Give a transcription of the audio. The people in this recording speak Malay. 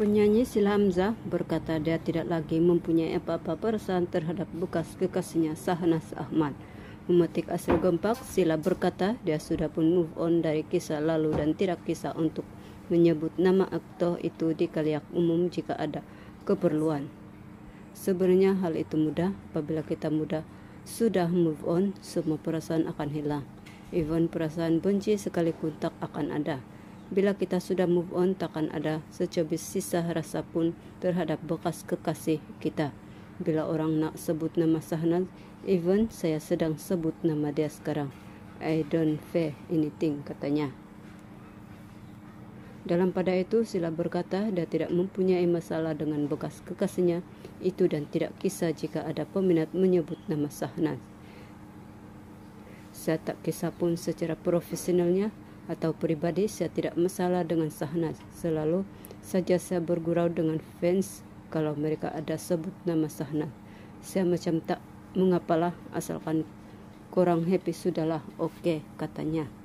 penyanyi Sil Hamzah berkata dia tidak lagi mempunyai apa-apa perasaan terhadap bekas kekasihnya Sahnas Ahmad. Memetik asal gempak, Sila berkata dia sudah pun move on dari kisah lalu dan tidak kisah untuk menyebut nama aktor itu di kaliak umum jika ada keperluan. Sebenarnya hal itu mudah, apabila kita muda sudah move on, semua perasaan akan hilang. Even perasaan benci sekalipun tak akan ada. Bila kita sudah move on, takkan ada secebis sisa rasa pun terhadap bekas kekasih kita. Bila orang nak sebut nama Sahnaz, even saya sedang sebut nama dia sekarang. I don't fear anything, katanya. Dalam pada itu, sila berkata dia tidak mempunyai masalah dengan bekas kekasihnya itu dan tidak kisah jika ada peminat menyebut nama Sahnaz. Saya tak kisah pun secara profesionalnya, atau peribadi saya tidak masalah dengan Sahnaz. Selalu saja saya bergurau dengan fans kalau mereka ada sebut nama Sahnaz. Saya macam tak mengapalah asalkan kurang happy sudahlah. Oke okay, katanya.